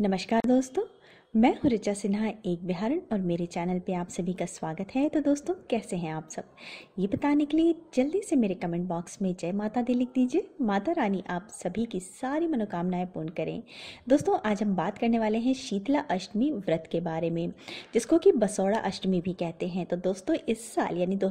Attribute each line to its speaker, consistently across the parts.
Speaker 1: नमस्कार दोस्तों मैं हूँ ऋचा सिन्हा एक बिहारन और मेरे चैनल पे आप सभी का स्वागत है तो दोस्तों कैसे हैं आप सब ये बताने के लिए जल्दी से मेरे कमेंट बॉक्स में जय माता दी लिख दीजिए माता रानी आप सभी की सारी मनोकामनाएं पूर्ण करें दोस्तों आज हम बात करने वाले हैं शीतला अष्टमी व्रत के बारे में जिसको कि बसौड़ा अष्टमी भी कहते हैं तो दोस्तों इस साल यानी दो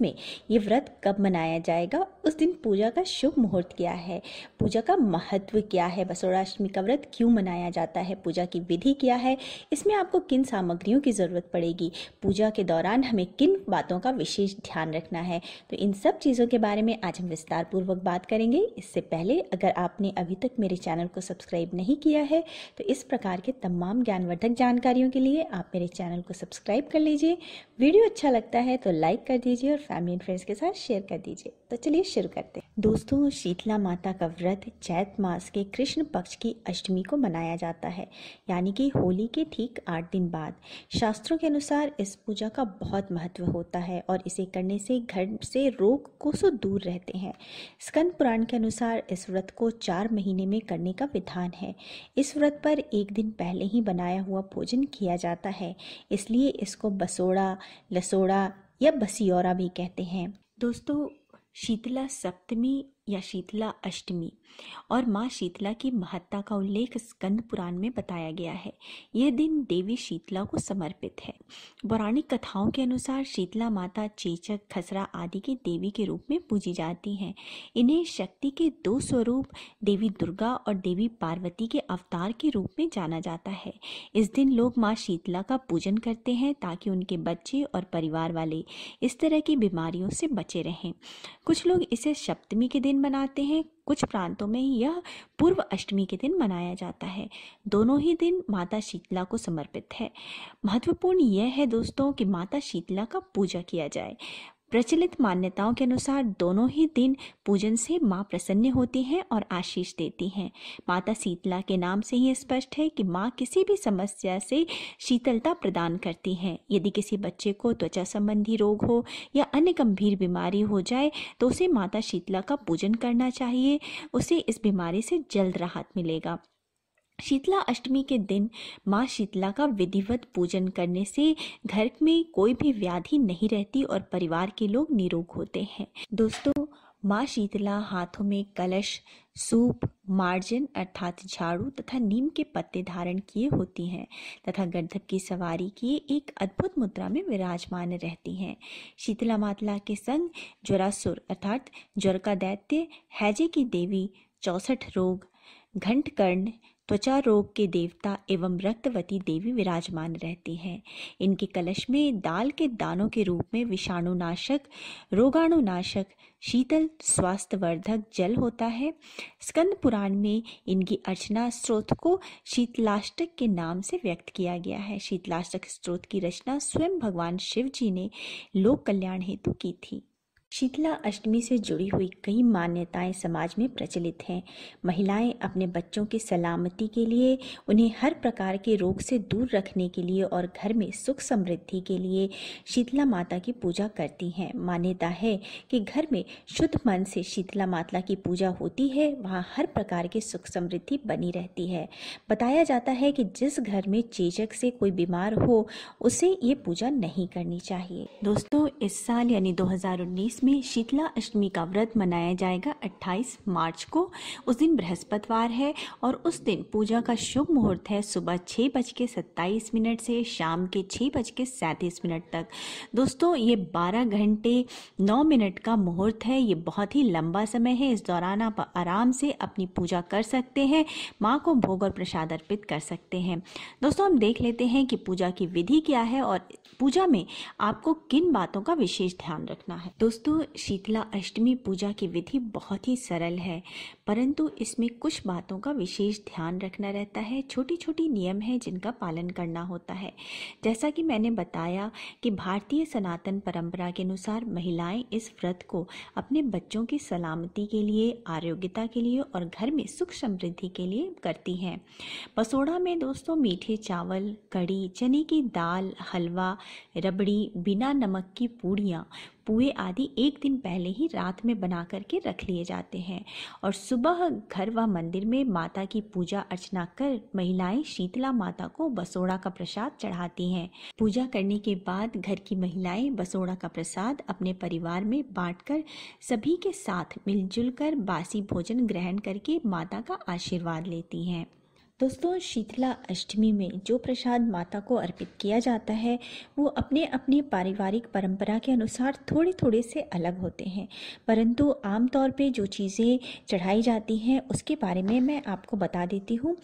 Speaker 1: में ये व्रत कब मनाया जाएगा उस दिन पूजा का शुभ मुहूर्त क्या है पूजा का महत्व क्या है बसौड़ा अष्टमी का व्रत क्यों मनाया जाता है पूजा की विधि क्या है इसमें आपको किन सामग्रियों की ज़रूरत पड़ेगी पूजा के दौरान हमें किन बातों का विशेष ध्यान रखना है तो इन सब चीज़ों के बारे में आज हम विस्तार पूर्वक बात करेंगे इससे पहले अगर आपने अभी तक मेरे चैनल को सब्सक्राइब नहीं किया है तो इस प्रकार के तमाम ज्ञानवर्धक जानकारियों के लिए आप मेरे चैनल को सब्सक्राइब कर लीजिए वीडियो अच्छा लगता है तो लाइक कर दीजिए और फैमिली एंड फ्रेंड्स के साथ शेयर कर दीजिए तो चलिए शुरू करते हैं दोस्तों शीतला माता का व्रत चैत मास के कृष्ण पक्ष की अष्टमी को मनाया जाता है यानी कि होली के ठीक आठ दिन बाद शास्त्रों के अनुसार इस पूजा का बहुत महत्व होता है और इसे करने से घर से रोग कोसों दूर रहते हैं स्कंद पुराण के अनुसार इस व्रत को चार महीने में करने का विधान है इस व्रत पर एक दिन पहले ही बनाया हुआ भोजन किया जाता है इसलिए इसको बसोड़ा लसोड़ा या बसियोरा भी कहते हैं दोस्तों शीतला सप्तमी या शीतला अष्टमी और माँ शीतला की महत्ता का उल्लेख स्कंद पुराण में बताया गया है यह दिन देवी शीतला को समर्पित है पौराणिक कथाओं के अनुसार शीतला माता चेचक खसरा आदि की देवी के रूप में पूजी जाती हैं इन्हें शक्ति के दो स्वरूप देवी दुर्गा और देवी पार्वती के अवतार के रूप में जाना जाता है इस दिन लोग माँ शीतला का पूजन करते हैं ताकि उनके बच्चे और परिवार वाले इस तरह की बीमारियों से बचे रहें कुछ लोग इसे सप्तमी के दिन मनाते बनाते हैं कुछ प्रांतों में यह पूर्व अष्टमी के दिन मनाया जाता है दोनों ही दिन माता शीतला को समर्पित है महत्वपूर्ण यह है दोस्तों कि माता शीतला का पूजा किया जाए प्रचलित मान्यताओं के अनुसार दोनों ही दिन पूजन से माँ प्रसन्न होती हैं और आशीष देती हैं माता शीतला के नाम से ही स्पष्ट है कि माँ किसी भी समस्या से शीतलता प्रदान करती हैं यदि किसी बच्चे को त्वचा संबंधी रोग हो या अन्य गंभीर बीमारी हो जाए तो उसे माता शीतला का पूजन करना चाहिए उसे इस बीमारी से जल्द राहत मिलेगा शीतला अष्टमी के दिन माँ शीतला का विधिवत पूजन करने से घर में कोई भी व्याधि नहीं रहती और परिवार के लोग निरोग होते हैं दोस्तों माँ शीतला हाथों में कलश सूप मार्जन अर्थात झाड़ू तथा नीम के पत्ते धारण किए होती हैं तथा गर्दभ की सवारी किए एक अद्भुत मुद्रा में विराजमान रहती हैं शीतला मातला के संग ज्वरासुर अर्थात ज्वर का दैत्य हैजे की देवी चौसठ रोग घंटकर्ण त्वचा रोग के देवता एवं रक्तवती देवी विराजमान रहती हैं इनके कलश में दाल के दानों के रूप में विषाणुनाशक रोगाणुनाशक शीतल स्वास्थ्यवर्धक जल होता है स्कंद पुराण में इनकी अर्चना स्रोत को शीतलाष्टक के नाम से व्यक्त किया गया है शीतलाष्टक स्रोत की रचना स्वयं भगवान शिव जी ने लोक कल्याण हेतु की थी शीतला अष्टमी से जुड़ी हुई कई मान्यताएं समाज में प्रचलित हैं महिलाएं अपने बच्चों की सलामती के लिए उन्हें हर प्रकार के रोग से दूर रखने के लिए और घर में सुख समृद्धि के लिए शीतला माता की पूजा करती हैं मान्यता है कि घर में शुद्ध मन से शीतला माता की पूजा होती है वहाँ हर प्रकार की सुख समृद्धि बनी रहती है बताया जाता है कि जिस घर में चेचक से कोई बीमार हो उसे ये पूजा नहीं करनी चाहिए दोस्तों इस साल यानी दो में में शीतला अष्टमी का व्रत मनाया जाएगा 28 मार्च को उस दिन बृहस्पतिवार है और उस दिन पूजा का शुभ मुहूर्त है सुबह छः बज के सत्ताईस मिनट से शाम के छः बज के मिनट तक दोस्तों ये 12 घंटे 9 मिनट का मुहूर्त है ये बहुत ही लंबा समय है इस दौरान आप आराम से अपनी पूजा कर सकते हैं माँ को भोग और प्रसाद अर्पित कर सकते हैं दोस्तों हम देख लेते हैं कि पूजा की विधि क्या है और पूजा में आपको किन बातों का विशेष ध्यान रखना है दोस्तों तो शीतला अष्टमी पूजा की विधि बहुत ही सरल है परंतु इसमें कुछ बातों का विशेष ध्यान रखना रहता है छोटी छोटी नियम हैं जिनका पालन करना होता है जैसा कि मैंने बताया कि भारतीय सनातन परंपरा के अनुसार महिलाएं इस व्रत को अपने बच्चों की सलामती के लिए आरोग्यता के लिए और घर में सुख समृद्धि के लिए करती हैं पसोड़ा में दोस्तों मीठे चावल कड़ी चने की दाल हलवा रबड़ी बिना नमक की पूड़ियाँ पुए आदि एक दिन पहले ही रात में बना करके रख लिए जाते हैं और सुबह घर व मंदिर में माता की पूजा अर्चना कर महिलाएं शीतला माता को बसोड़ा का प्रसाद चढ़ाती हैं पूजा करने के बाद घर की महिलाएं बसोड़ा का प्रसाद अपने परिवार में बांटकर सभी के साथ मिलजुल कर बासी भोजन ग्रहण करके माता का आशीर्वाद लेती हैं दोस्तों शीतला अष्टमी में जो प्रसाद माता को अर्पित किया जाता है वो अपने अपने पारिवारिक परंपरा के अनुसार थोड़े थोड़े से अलग होते हैं परंतु आमतौर पे जो चीज़ें चढ़ाई जाती हैं उसके बारे में मैं आपको बता देती हूँ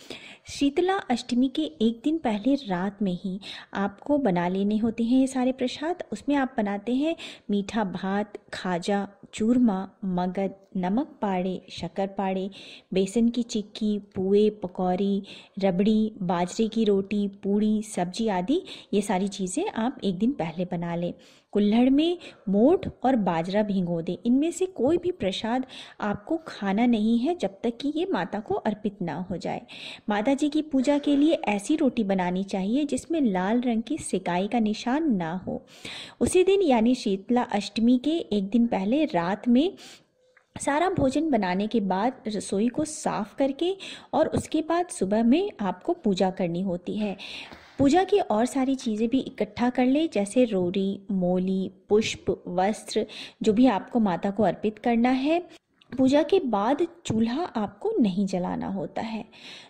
Speaker 1: शीतला अष्टमी के एक दिन पहले रात में ही आपको बना लेने होते हैं ये सारे प्रसाद उसमें आप बनाते हैं मीठा भात खाजा चूरमा मगध नमक पाड़े शक्कर पाड़े बेसन की चिक्की पुए पकौड़ी रबड़ी बाजरे की रोटी पूड़ी सब्जी आदि ये सारी चीज़ें आप एक दिन पहले बना लें कुल्हड़ में मोठ और बाजरा भिंगो दें इनमें से कोई भी प्रसाद आपको खाना नहीं है जब तक कि ये माता को अर्पित ना हो जाए माता जी की पूजा के लिए ऐसी रोटी बनानी चाहिए जिसमें लाल रंग की सिकाई का निशान ना हो उसी दिन यानी शीतला अष्टमी के एक दिन पहले रात में सारा भोजन बनाने के बाद रसोई को साफ़ करके और उसके बाद सुबह में आपको पूजा करनी होती है पूजा की और सारी चीज़ें भी इकट्ठा कर ले जैसे रोरी मोली पुष्प वस्त्र जो भी आपको माता को अर्पित करना है पूजा के बाद चूल्हा आपको नहीं जलाना होता है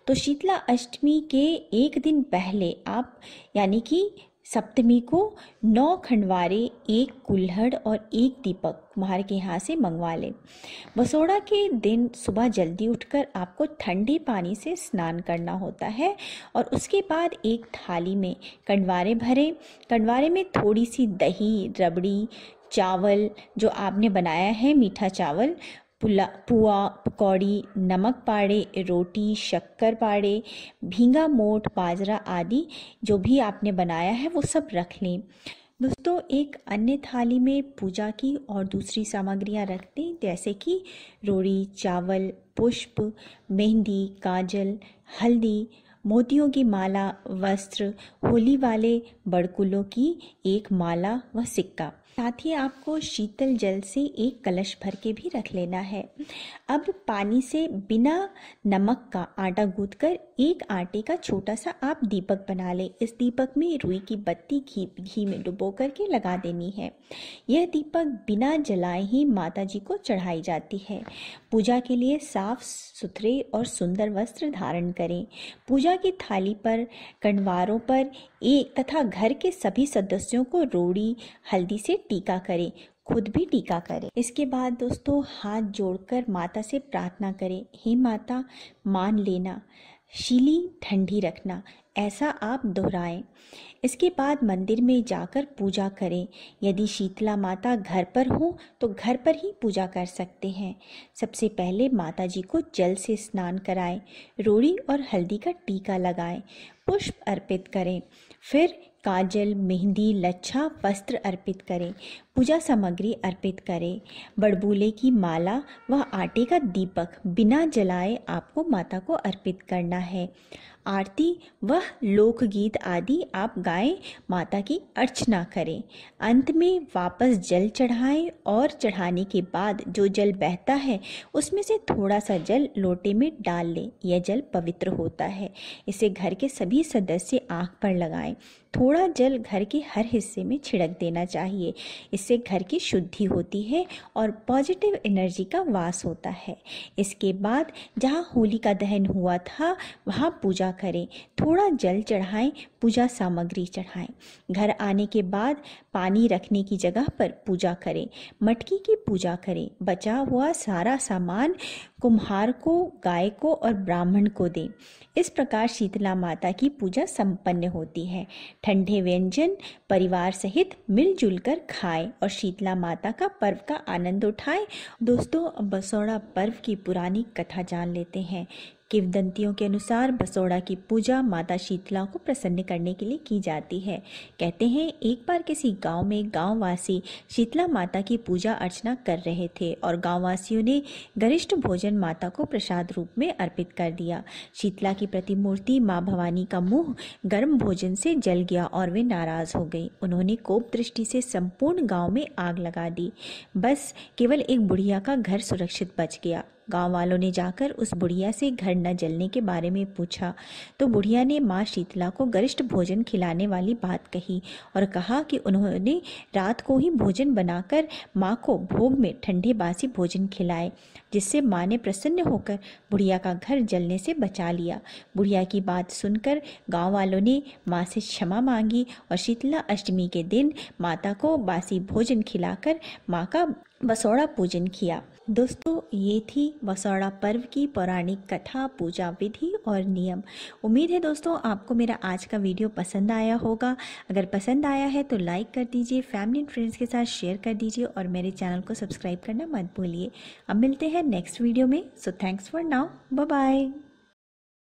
Speaker 1: तो शीतला अष्टमी के एक दिन पहले आप यानी कि सप्तमी को नौ खंडवारे एक कुल्हड़ और एक दीपक कुम्हार के यहाँ से मंगवा लें बसोड़ा के दिन सुबह जल्दी उठकर आपको ठंडे पानी से स्नान करना होता है और उसके बाद एक थाली में कंडवारे भरें कंडवारे में थोड़ी सी दही रबड़ी चावल जो आपने बनाया है मीठा चावल पुला पुआ पकौड़ी नमक पाड़े रोटी शक्कर पाड़े भींगा मोट बाजरा आदि जो भी आपने बनाया है वो सब रख लें दोस्तों एक अन्य थाली में पूजा की और दूसरी सामग्रियां रख दें जैसे कि रोड़ी चावल पुष्प मेहंदी काजल हल्दी मोतियों की माला वस्त्र होली वाले बड़कुलों की एक माला व सिक्का साथ ही आपको शीतल जल से एक कलश भर के भी रख लेना है अब पानी से बिना नमक का आटा गूद कर एक आटे का छोटा सा आप दीपक बना लें इस दीपक में रुई की बत्ती घी घी में डुबो करके लगा देनी है यह दीपक बिना जलाए ही माता जी को चढ़ाई जाती है पूजा के लिए साफ सुथरे और सुंदर वस्त्र धारण करें पूजा की थाली पर कंडवारों पर एक तथा घर के सभी सदस्यों को रोड़ी हल्दी से टीका करें खुद भी टीका करें इसके बाद दोस्तों हाथ जोड़कर माता से प्रार्थना करें हे माता मान लेना शीली ठंडी रखना ऐसा आप दोहराएं इसके बाद मंदिर में जाकर पूजा करें यदि शीतला माता घर पर हो तो घर पर ही पूजा कर सकते हैं सबसे पहले माता जी को जल से स्नान कराएं रोड़ी और हल्दी का टीका लगाएं पुष्प अर्पित करें फिर काजल मेहंदी लच्छा वस्त्र अर्पित करें पूजा सामग्री अर्पित करें बड़बूले की माला व आटे का दीपक बिना जलाए आपको माता को अर्पित करना है आरती व लोकगीत आदि आप गाएं माता की अर्चना करें अंत में वापस जल चढ़ाएं और चढ़ाने के बाद जो जल बहता है उसमें से थोड़ा सा जल लोटे में डाल लें यह जल पवित्र होता है इसे घर के सभी सदस्य आँख पर लगाएं थोड़ा जल घर के हर हिस्से में छिड़क देना चाहिए इससे घर की शुद्धि होती है और पॉजिटिव एनर्जी का वास होता है इसके बाद जहाँ होली का दहन हुआ था वहाँ पूजा करें थोड़ा जल चढ़ाएं पूजा सामग्री चढ़ाएं घर आने के बाद पानी रखने की जगह पर पूजा करें मटकी की पूजा करें बचा हुआ सारा सामान कुम्हार को गाय को और ब्राह्मण को दें इस प्रकार शीतला माता की पूजा संपन्न होती है ठंडे व्यंजन परिवार सहित मिलजुल कर खाएं और शीतला माता का पर्व का आनंद उठाएं दोस्तों बसौड़ा पर्व की पुरानी कथा जान लेते हैं किवदंतियों के अनुसार बसोड़ा की पूजा माता शीतला को प्रसन्न करने के लिए की जाती है कहते हैं एक बार किसी गांव में गांववासी शीतला माता की पूजा अर्चना कर रहे थे और गांववासियों ने गरिष्ठ भोजन माता को प्रसाद रूप में अर्पित कर दिया शीतला की प्रतिमूर्ति माँ भवानी का मुंह गर्म भोजन से जल गया और वे नाराज हो गई उन्होंने कोप दृष्टि से संपूर्ण गाँव में आग लगा दी बस केवल एक बुढ़िया का घर सुरक्षित बच गया गांव वालों ने जाकर उस बुढ़िया से घर न जलने के बारे में पूछा तो बुढ़िया ने माँ शीतला को गरिष्ठ भोजन खिलाने वाली बात कही और कहा कि उन्होंने रात को ही भोजन बनाकर माँ को भोग में ठंडे बासी भोजन खिलाए जिससे माँ ने प्रसन्न होकर बुढ़िया का घर जलने से बचा लिया बुढ़िया की बात सुनकर गांव वालों ने माँ से क्षमा मांगी और शीतला अष्टमी के दिन माता को बासी भोजन खिलाकर माँ का बसोड़ा पूजन किया दोस्तों ये थी वसौड़ा पर्व की पौराणिक कथा पूजा विधि और नियम उम्मीद है दोस्तों आपको मेरा आज का वीडियो पसंद आया होगा अगर पसंद आया है तो लाइक कर दीजिए फैमिली एंड फ्रेंड्स के साथ शेयर कर दीजिए और मेरे चैनल को सब्सक्राइब करना मत भूलिए अब मिलते हैं नेक्स्ट वीडियो में so thanks for now bye